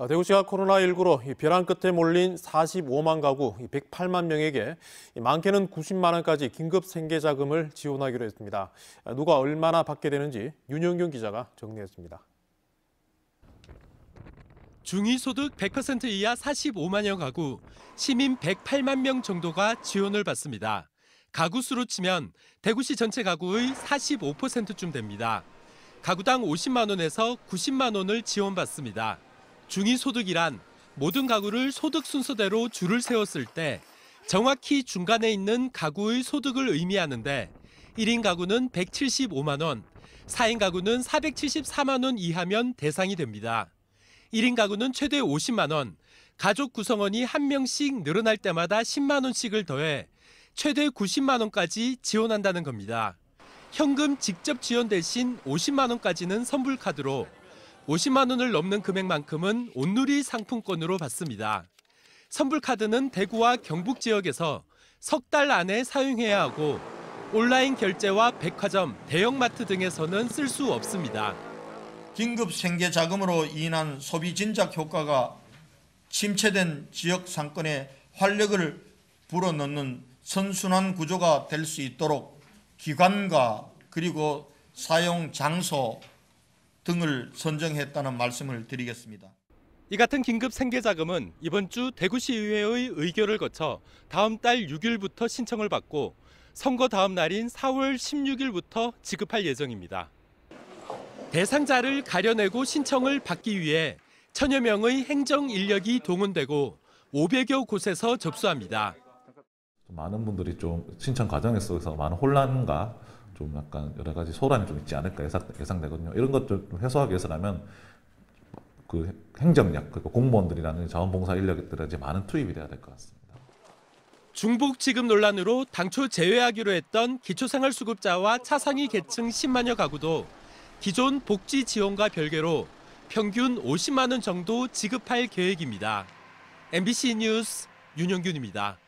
아, 대구시가 코로나19로 벼랑 끝에 몰린 45만 가구 108만 명에게 많게는 90만 원까지 긴급 생계자금을 지원하기로 했습니다. 아, 누가 얼마나 받게 되는지 윤영균 기자가 정리했습니다. 중위소득 100% 이하 45만여 가구, 시민 108만 명 정도가 지원을 받습니다. 가구 수로 치면 대구시 전체 가구의 45%쯤 됩니다. 가구당 50만 원에서 90만 원을 지원받습니다. 중위소득이란 모든 가구를 소득 순서대로 줄을 세웠을 때 정확히 중간에 있는 가구의 소득을 의미하는데 1인 가구는 175만 원, 4인 가구는 474만 원 이하면 대상이 됩니다. 1인 가구는 최대 50만 원, 가족 구성원이 한 명씩 늘어날 때마다 10만 원씩을 더해 최대 90만 원까지 지원한다는 겁니다. 현금 직접 지원 대신 50만 원까지는 선불 카드로 50만 원을 넘는 금액만큼은 온누리 상품권으로 받습니다. 선불 카드는 대구와 경북 지역에서 석 달 안에 사용해야 하고 온라인 결제와 백화점, 대형마트 등에서는 쓸 수 없습니다. 긴급 생계 자금으로 인한 소비 진작 효과가 침체된 지역 상권에 활력을 불어넣는 선순환 구조가 될 수 있도록 기관과 그리고 사용 장소 등을 선정했다는 말씀을 드리겠습니다. 이 같은 긴급 생계자금은 이번 주 대구시의회의 의결을 거쳐 다음 달 6일부터 신청을 받고 선거 다음 날인 4월 16일부터 지급할 예정입니다. 대상자를 가려내고 신청을 받기 위해 천여 명의 행정 인력이 동원되고 500여 곳에서 접수합니다. 많은 분들이 좀 신청 과정 에서 많은 혼란과 좀 약간 여러 가지 소란이 좀 있지 않을까 예상, 예상되거든요. 이런 것들 해소하기 위해서라면 그 행정력, 그리고 공무원들이라는 자원봉사 인력들에 이 많은 투입이 돼야 될 것 같습니다. 중복 지급 논란으로 당초 제외하기로 했던 기초생활수급자와 차상위 계층 10만여 가구도 기존 복지 지원과 별개로 평균 50만 원 정도 지급할 계획입니다. MBC 뉴스 윤영균입니다.